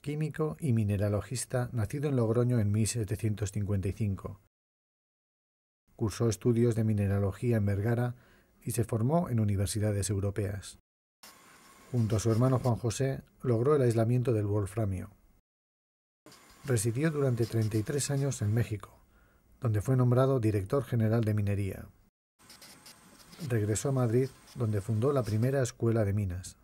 químico y mineralogista nacido en Logroño en 1755. Cursó estudios de mineralogía en Vergara y se formó en universidades europeas. Junto a su hermano Juan José, logró el aislamiento del wolframio. Residió durante 33 años en México, donde fue nombrado director general de minería. Regresó a Madrid, donde fundó la primera escuela de minas.